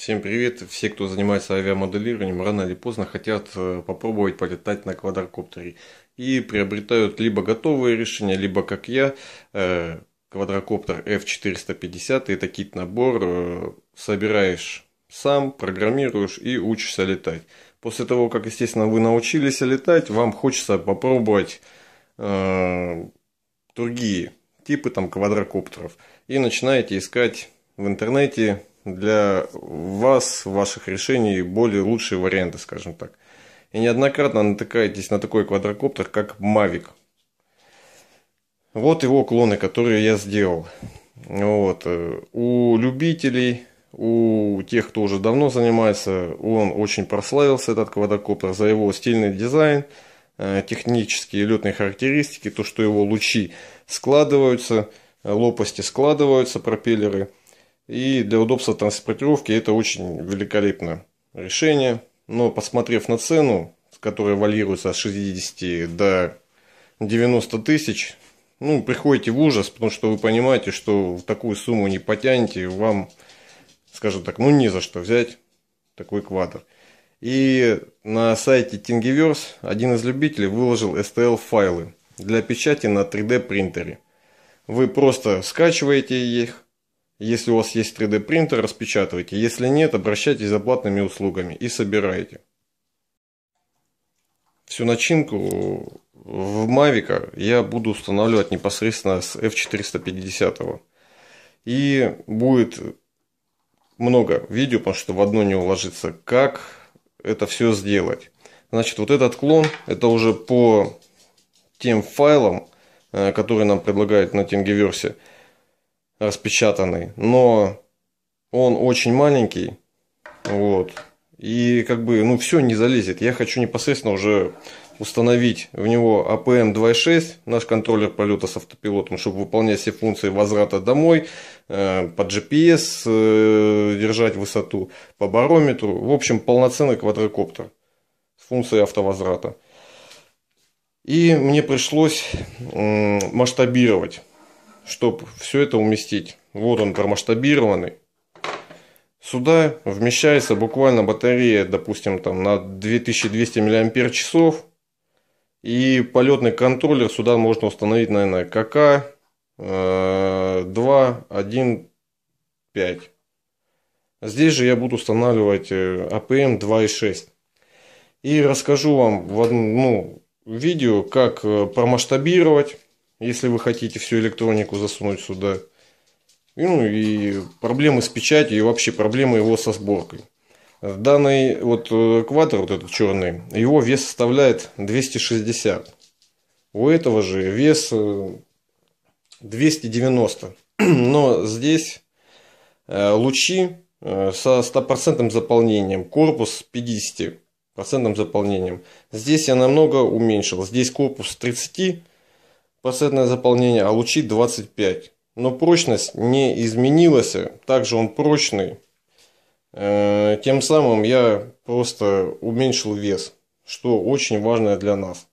Всем привет! Все, кто занимается авиамоделированием, рано или поздно хотят э, попробовать полетать на квадрокоптере. И приобретают либо готовые решения, либо, как я, э, квадрокоптер F450 и это кит-набор. Э, собираешь сам, программируешь и учишься летать. После того, как, естественно, вы научились летать, вам хочется попробовать другие типы там квадрокоптеров. И начинаете искать в интернете для вас, ваших решений, более лучшие варианты, скажем так. И неоднократно натыкаетесь на такой квадрокоптер, как Mavic. Вот его клоны, которые я сделал. Вот. У любителей, у тех, кто уже давно занимается, он очень прославился, этот квадрокоптер, за его стильный дизайн, э, технические летные характеристики, то, что его лучи складываются, лопасти складываются, пропеллеры – и для удобства транспортировки это очень великолепное решение. Но посмотрев на цену, которая варьируется от 60 до 90 тысяч, ну, приходите в ужас, потому что вы понимаете, что в такую сумму не потянете, вам, скажем так, ну, не за что взять такой квадр. И на сайте Thingiverse один из любителей выложил STL-файлы для печати на 3D принтере. Вы просто скачиваете их, если у вас есть 3D принтер, распечатывайте. Если нет, обращайтесь за платными услугами и собирайте. Всю начинку в Mavic я буду устанавливать непосредственно с F450. И будет много видео, потому что в одно не уложится. Как это все сделать? Значит, вот этот клон, это уже по тем файлам, э, которые нам предлагают на версии распечатанный, но он очень маленький, вот, и как бы, ну, все не залезет. Я хочу непосредственно уже установить в него APM а 2.6, наш контроллер полета с автопилотом, чтобы выполнять все функции возврата домой, э, по GPS э, держать высоту, по барометру. В общем, полноценный квадрокоптер с функцией автовозврата. И мне пришлось масштабировать чтобы все это уместить. Вот он промасштабированный. Сюда вмещается буквально батарея, допустим, там на 2200 мАч. И полетный контроллер сюда можно установить, наверное, КК 2, 1, 5. Здесь же я буду устанавливать APM э, 2.6. А и расскажу вам в одну ну, видео, как э, промасштабировать если вы хотите всю электронику засунуть сюда. И, ну и проблемы с печатью и вообще проблемы его со сборкой. Данный вот экватор, вот этот черный, его вес составляет 260. У этого же вес 290. Э, Но здесь э, лучи э, со стопроцентным заполнением, корпус с процентным заполнением. Здесь я намного уменьшил. Здесь корпус 30, пассетное заполнение а Алучит 25. Но прочность не изменилась, также он прочный. Э, тем самым я просто уменьшил вес, что очень важно для нас.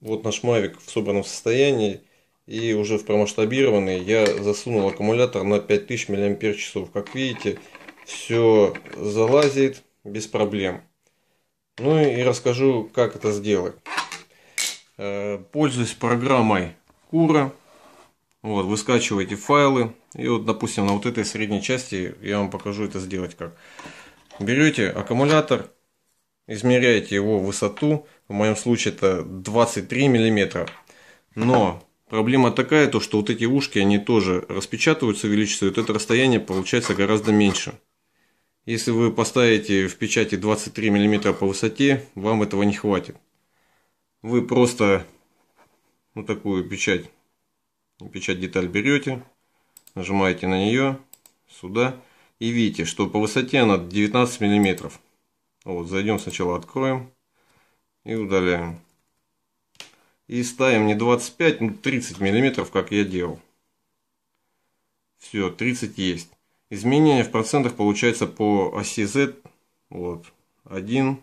Вот наш Мавик в собранном состоянии и уже в промасштабированный я засунул аккумулятор на 5000 мАч. Как видите, все залазит без проблем. Ну и расскажу, как это сделать. Э, пользуюсь программой Кура. Вот, вы скачиваете файлы. И вот, допустим, на вот этой средней части я вам покажу это сделать как. Берете аккумулятор, измеряете его высоту. В моем случае это 23 миллиметра. Но проблема такая, то что вот эти ушки, они тоже распечатываются, увеличиваются. Вот это расстояние получается гораздо меньше. Если вы поставите в печати 23 мм по высоте, вам этого не хватит вы просто вот такую печать, печать деталь берете, нажимаете на нее, сюда, и видите, что по высоте она 19 миллиметров. Вот, зайдем сначала откроем и удаляем. И ставим не 25, но 30 миллиметров, как я делал. Все, 30 есть. Изменение в процентах получается по оси Z. Вот, 1,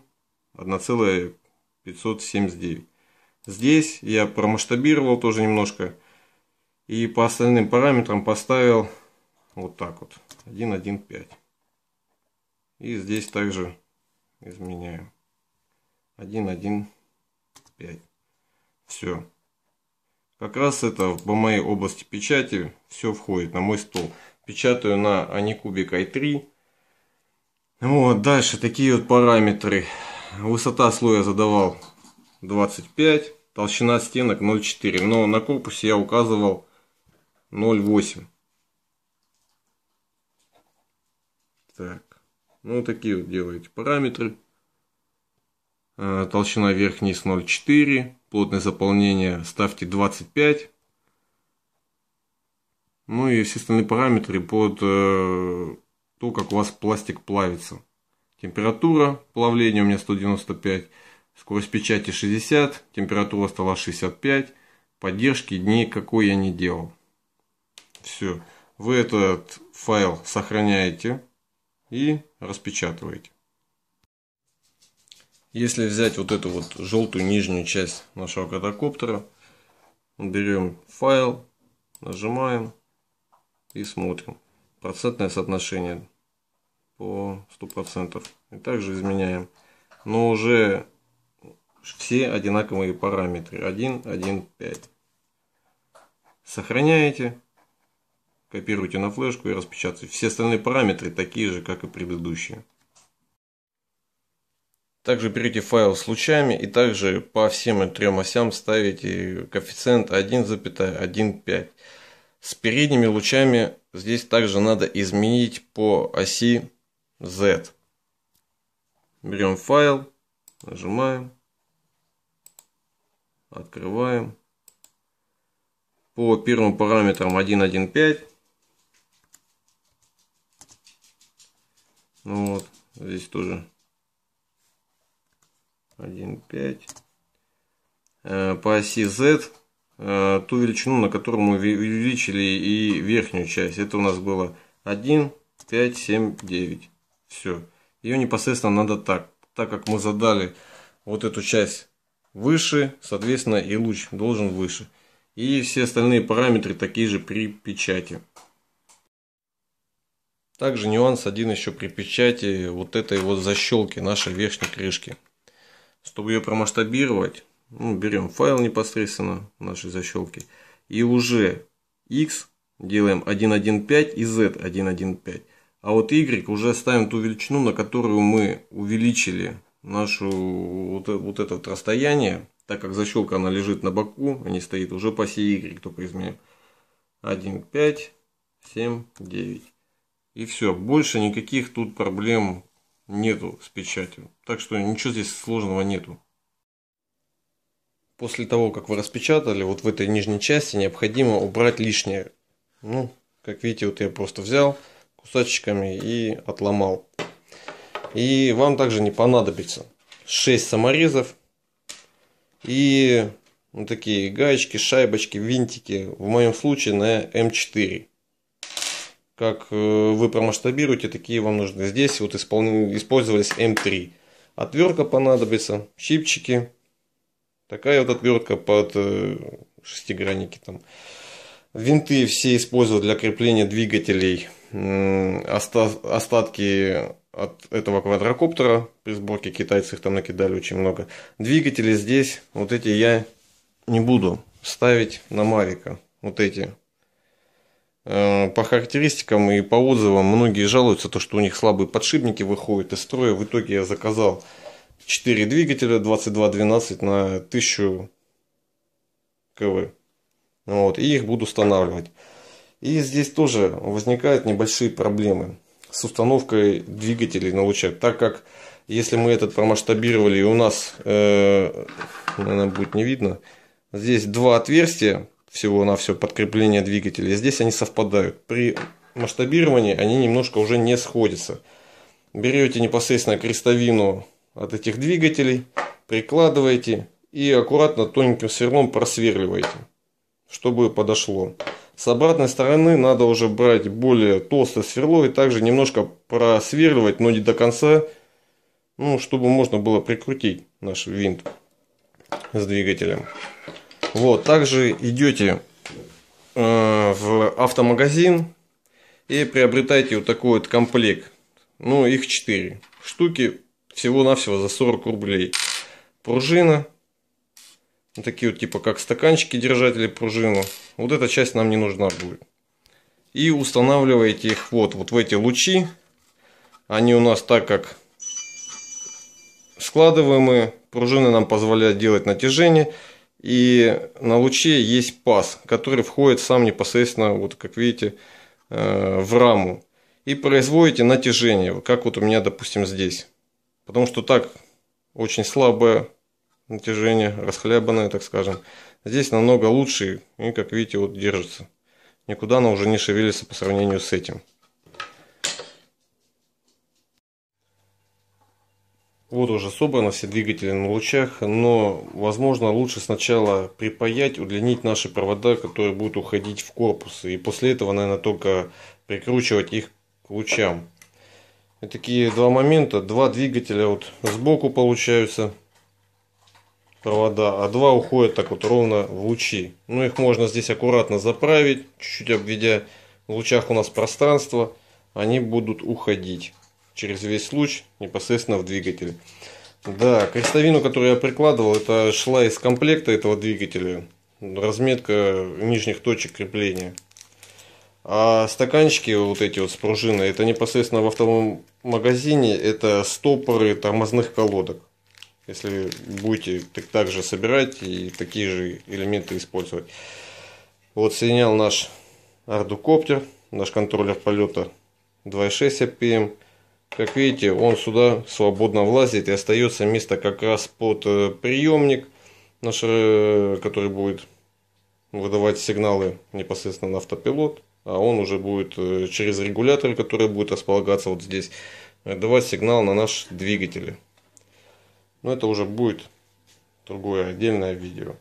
1,579. Здесь я промасштабировал тоже немножко. И по остальным параметрам поставил вот так вот. 1.1.5. И здесь также изменяю. 1.1.5. Все. Как раз это в моей области печати все входит на мой стол. Печатаю на Anycubic i3. Вот, дальше такие вот параметры. Высота слоя задавал 25, толщина стенок 0,4, но на корпусе я указывал 0,8. Так, ну такие вот делаете параметры. Э, толщина верхней с 0,4, плотное заполнение ставьте 25. Ну и все остальные параметры под э, то, как у вас пластик плавится. Температура плавления у меня 195. Скорость печати 60, температура стола 65, поддержки дней какой я не делал. Все. Вы этот файл сохраняете и распечатываете. Если взять вот эту вот желтую нижнюю часть нашего катакоптера, берем файл, нажимаем и смотрим. Процентное соотношение по 100%. И также изменяем. Но уже все одинаковые параметры 1, 1, 5. Сохраняете, копируете на флешку и распечатываете. Все остальные параметры такие же, как и предыдущие. Также берете файл с лучами и также по всем трем осям ставите коэффициент 1,15. С передними лучами здесь также надо изменить по оси Z. Берем файл, нажимаем. Открываем. По первым параметрам 1.1.5. Ну вот, здесь тоже 1.5. Э, по оси Z э, ту величину, на которую мы увеличили и верхнюю часть. Это у нас было 1, 5, 7, 9. Все. Ее непосредственно надо так. Так как мы задали вот эту часть выше, соответственно и луч должен выше. И все остальные параметры такие же при печати. Также нюанс один еще при печати вот этой вот защелки нашей верхней крышки. Чтобы ее промасштабировать, ну, берем файл непосредственно нашей защелки и уже x делаем 1.1.5 и z 1.1.5. А вот y уже ставим ту величину, на которую мы увеличили нашу вот, э, вот это вот расстояние, так как защелка она лежит на боку, а не стоит уже по оси Y, только изменим. 1, 5, 7, 9. И все, больше никаких тут проблем нету с печатью. Так что ничего здесь сложного нету. После того, как вы распечатали, вот в этой нижней части необходимо убрать лишнее. Ну, как видите, вот я просто взял кусачками и отломал. И вам также не понадобится 6 саморезов и вот ну, такие гаечки, шайбочки, винтики. В моем случае на М4. Как э, вы промасштабируете, такие вам нужны. Здесь вот использовались М3. Отвертка понадобится, щипчики. Такая вот отвертка под э, шестигранники там. Винты все использовал для крепления двигателей. Остатки от этого квадрокоптера при сборке китайцы их там накидали очень много. Двигатели здесь, вот эти я не буду ставить на Марика. Вот эти. Э, по характеристикам и по отзывам многие жалуются, то, что у них слабые подшипники выходят из строя. В итоге я заказал 4 двигателя 2212 на 1000 кв. Вот, и их буду устанавливать. И здесь тоже возникают небольшие проблемы с установкой двигателей на лучах, так как если мы этот промасштабировали, и у нас, э, наверное, будет не видно, здесь два отверстия всего на все подкрепление двигателя, здесь они совпадают. При масштабировании они немножко уже не сходятся. Берете непосредственно крестовину от этих двигателей, прикладываете и аккуратно тоненьким сверлом просверливаете, чтобы подошло. С обратной стороны надо уже брать более толстое сверло и также немножко просверливать, но не до конца, ну, чтобы можно было прикрутить наш винт с двигателем. Вот, также идете э, в автомагазин и приобретаете вот такой вот комплект. Ну, их 4 штуки, всего-навсего за 40 рублей. Пружина, Такие вот типа как стаканчики держатели пружины. Вот эта часть нам не нужна будет. И устанавливаете их вот, вот в эти лучи. Они у нас так как складываемые. Пружины нам позволяют делать натяжение. И на луче есть паз, который входит сам непосредственно, вот как видите, э, в раму. И производите натяжение, как вот у меня, допустим, здесь. Потому что так очень слабое натяжение, расхлябанное, так скажем. Здесь намного лучше и, как видите, вот держится. Никуда она уже не шевелится по сравнению с этим. Вот уже собраны все двигатели на лучах, но возможно лучше сначала припаять, удлинить наши провода, которые будут уходить в корпус. И после этого, наверное, только прикручивать их к лучам. И такие два момента. Два двигателя вот сбоку получаются провода, а два уходят так вот ровно в лучи. Ну их можно здесь аккуратно заправить, чуть-чуть обведя в лучах у нас пространство, они будут уходить через весь луч непосредственно в двигатель. Да, крестовину, которую я прикладывал, это шла из комплекта этого двигателя. Разметка нижних точек крепления. А стаканчики вот эти вот с пружиной, это непосредственно в автомагазине, это стопоры тормозных колодок если будете так, так же собирать и такие же элементы использовать. Вот соединял наш ардукоптер, наш контроллер полета 2.6 APM. Как видите, он сюда свободно влазит и остается место как раз под э, приемник, наш, э, который будет выдавать сигналы непосредственно на автопилот, а он уже будет э, через регулятор, который будет располагаться вот здесь, давать сигнал на наш двигатель. Но это уже будет другое отдельное видео.